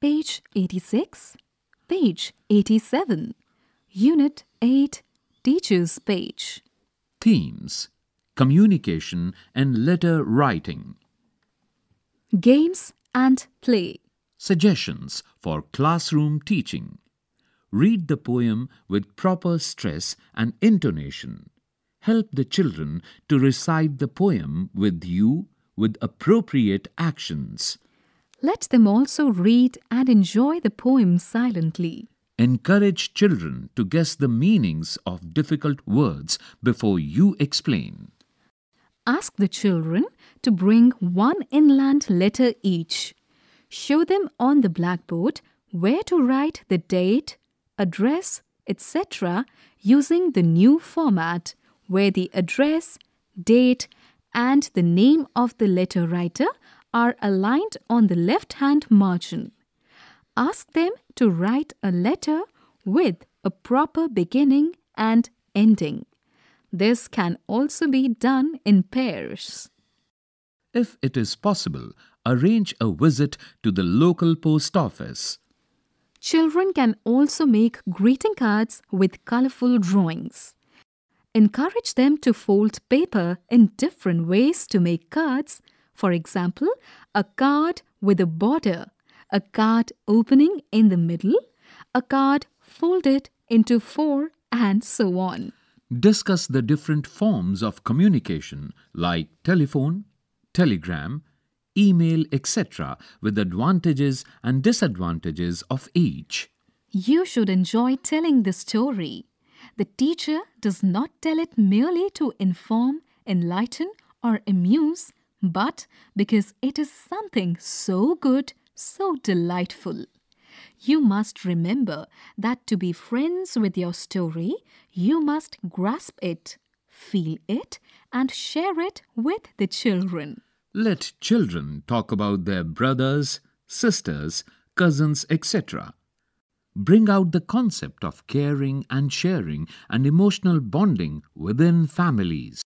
page 86, page 87, unit 8, teacher's page. Themes Communication and letter writing. Games and play. Suggestions for classroom teaching. Read the poem with proper stress and intonation. Help the children to recite the poem with you with appropriate actions. Let them also read and enjoy the poem silently. Encourage children to guess the meanings of difficult words before you explain. Ask the children to bring one inland letter each. Show them on the blackboard where to write the date, address, etc. using the new format where the address, date and the name of the letter writer are aligned on the left-hand margin. Ask them to write a letter with a proper beginning and ending. This can also be done in pairs. If it is possible, arrange a visit to the local post office. Children can also make greeting cards with colorful drawings. Encourage them to fold paper in different ways to make cards for example, a card with a border, a card opening in the middle, a card folded into four, and so on. Discuss the different forms of communication like telephone, telegram, email, etc., with advantages and disadvantages of each. You should enjoy telling the story. The teacher does not tell it merely to inform, enlighten, or amuse, but because it is something so good, so delightful. You must remember that to be friends with your story, you must grasp it, feel it, and share it with the children. Let children talk about their brothers, sisters, cousins, etc. Bring out the concept of caring and sharing and emotional bonding within families.